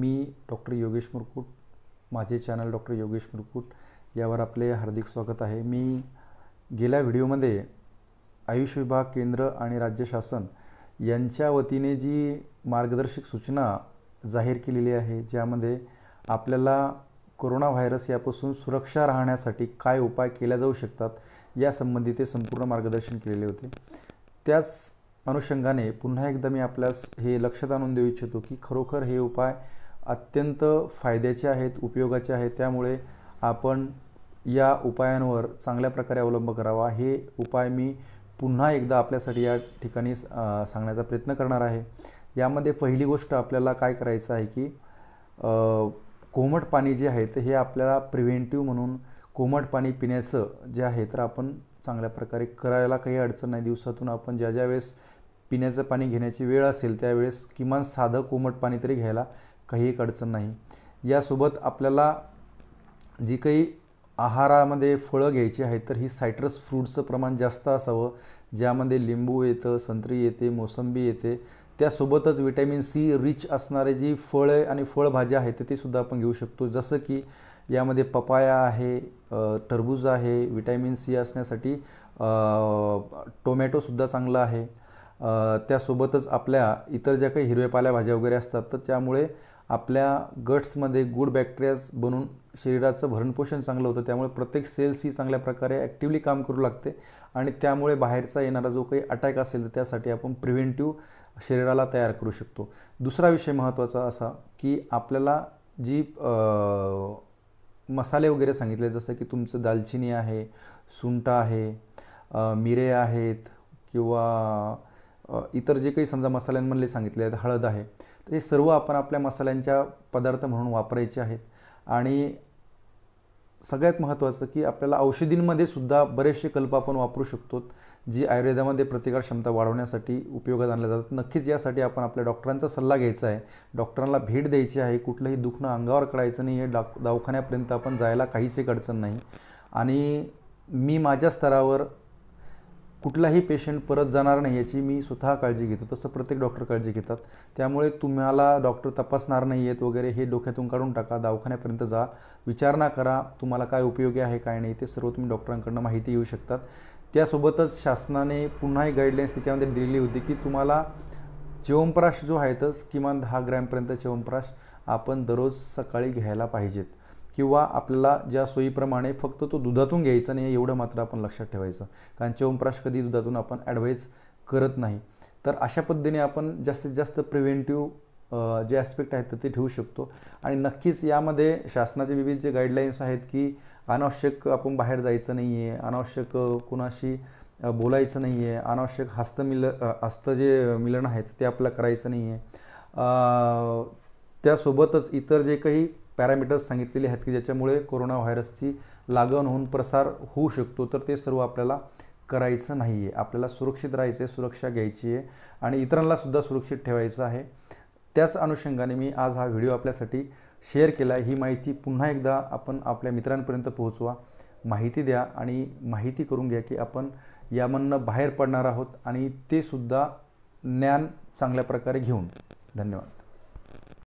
मी doctor Yogesh मुरकूट माझे channel doctor Yogesh मुरकूट यावर आपले हार्दिक स्वागत आहे मी गेल्या व्हिडिओमध्ये आयुष विभाग केंद्र आणि राज्य शासन यांच्या वतीने जी मार्गदर्शक सूचना जाहीर केलेली आहे ज्यामध्ये आपल्याला कोरोना व्हायरस यापासून सुरक्षा राहण्यासाठी काय उपाय केल्या जाऊ शकतात यासंबंधी ते संपूर्ण मार्गदर्शन केलेले होते त्याच अनुषंगाने पुन्हा एकदा मी आपल्यास हे लक्षात आणून देऊ इच्छितो की खरोखर हे उपाय अत्यंत फायद्याचे आहेत उपयोगाचे आहेत त्यामुळे आपण या उपायांवर चांगल्या प्रकारे अवलंब करावा हे उपाय मी पुन्हा एकदा आपल्यासाठी या ठिकाणी सांगण्याचा प्रयत्न करणार आहे यामध्ये पहिली गोष्ट आपल्याला काय करायचं आहे की कोमट पाणी जे आहे हे आपल्याला प्रिव्हेंटिव्ह म्हणून कोमट पाणी पिण्याचं जे आहे तर आपण चांगल्या प्रकारे करायला काही अडचण नाही दिवसातून आपण ज्या ज्या वेळेस पिण्याचं पाणी घेण्याची वेळ असेल त्यावेळेस किमान साधं कोमट पाणी तरी घ्यायला काहीही अडचण नाही यासोबत आपल्याला जी काही आहारामध्ये फळं घ्यायची आहेत तर ही सायट्रस फ्रूटचं प्रमाण जास्त असावं ज्यामध्ये लिंबू येतं संत्री येते मोसंबी येते त्यासोबतच विटॅमिन सी रिच असणारे जी फळे आणि फळभाज्या आहेत ते सुद्धा आपण घेऊ शकतो जसं की यामध्ये पपाया आहे टरबूज आहे विटॅमिन सी असण्यासाठी टोमॅटोसुद्धा चांगला आहे त्यासोबतच आपल्या इतर ज्या काही हिरव्या पाल्या भाज्या वगैरे असतात तर त्यामुळे आपल्या गट्समध्ये गुड बॅक्टेरियाज बनून शरीराचं भरणपोषण चांगलं होतं त्यामुळे प्रत्येक सेल्स ही चांगल्या प्रकारे ॲक्टिवली काम करू लागते आणि त्यामुळे बाहेरचा येणारा जो काही अटॅक असेल तर त्यासाठी आपण प्रिव्हेंटिव्ह शरीराला तयार करू शकतो दुसरा विषय महत्त्वाचा असा की आपल्याला जी मसाले वगैरे सांगितले जसं की तुमचं दालचिनी आहे सुंटा आहे मिरे आहेत किंवा इतर जे काही समजा मसाल्यांमधले सांगितले आहेत हळद आहे हे सर्व आपण आपल्या मसाल्यांच्या पदार्थ म्हणून वापरायचे आहेत आणि सगळ्यात महत्त्वाचं की आपल्याला औषधींमध्ये सुद्धा बरेचसे कल्प आपण वापरू शकतो जी आयुर्वेदामध्ये प्रतिकार क्षमता वाढवण्यासाठी उपयोगात आणल्या जातात नक्कीच यासाठी आपण आपल्या डॉक्टरांचा सल्ला घ्यायचा आहे डॉक्टरांना भेट द्यायची आहे कुठलंही दुखणं अंगावर करायचं नाही हे डॉ दवाखान्यापर्यंत आपण जायला काहीच अडचण नाही आणि मी माझ्या स्तरावर कुठलाही पेशंट परत जाणार नाही याची मी स्वतः काळजी घेतो तसं प्रत्येक डॉक्टर काळजी घेतात त्यामुळे तुम्हाला डॉक्टर तपासणार नाही आहेत वगैरे हे डोक्यातून काढून टाका दवाखान्यापर्यंत जा विचारणा करा तुम्हाला काय उपयोगी आहे काय नाही ते सर्व तुम्ही डॉक्टरांकडनं माहिती येऊ शकतात त्यासोबतच शासनाने पुन्हा एक गाईडलाईन्स त्याच्यामध्ये दिलेली होती की तुम्हाला च्यवनप्राश जो आहेतच किमान दहा ग्रॅमपर्यंत च्यवनप्राश आपण दररोज सकाळी घ्यायला पाहिजेत किंवा आपल्याला ज्या सोयीप्रमाणे फक्त तो दुधातून घ्यायचा नाही एवढं मात्र आपण लक्षात ठेवायचं कारण च्यवनप्राश कधी दुधातून आपण ॲडवाईज करत नाही तर अशा पद्धतीने आपण जास्तीत जास्त प्रिव्हेंटिव्ह जे ॲस्पेक्ट आहेत ते ठेवू शकतो आणि नक्कीच यामध्ये शासनाचे विविध जे गाईडलाईन्स आहेत की अनावश्यक आपण बाहेर जायचं नाही आहे अनावश्यक कुणाशी बोलायचं नाही आहे अनावश्यक मिल हस्त जे मिलन आहेत ते आपल्याला करायचं नाही आहे त्यासोबतच इतर जे काही पॅरामीटर्स सांगितलेले आहेत की ज्याच्यामुळे कोरोना व्हायरसची लागण होऊन प्रसार होऊ शकतो तर ते सर्व आपल्याला करायचं नाही आहे आपल्याला सुरक्षित राहायचं आहे सुरक्षा घ्यायची आहे आणि इतरांनासुद्धा सुरक्षित ठेवायचं आहे त्याच अनुषंगाने मी आज हा व्हिडिओ आपल्यासाठी शेअर केला ही माहिती पुन्हा एकदा आपण आपल्या मित्रांपर्यंत पोहोचवा माहिती द्या आणि माहिती करून घ्या की आपण यामधनं बाहेर पडणार आहोत आणि ते सुद्धा ज्ञान चांगल्या प्रकारे घेऊन धन्यवाद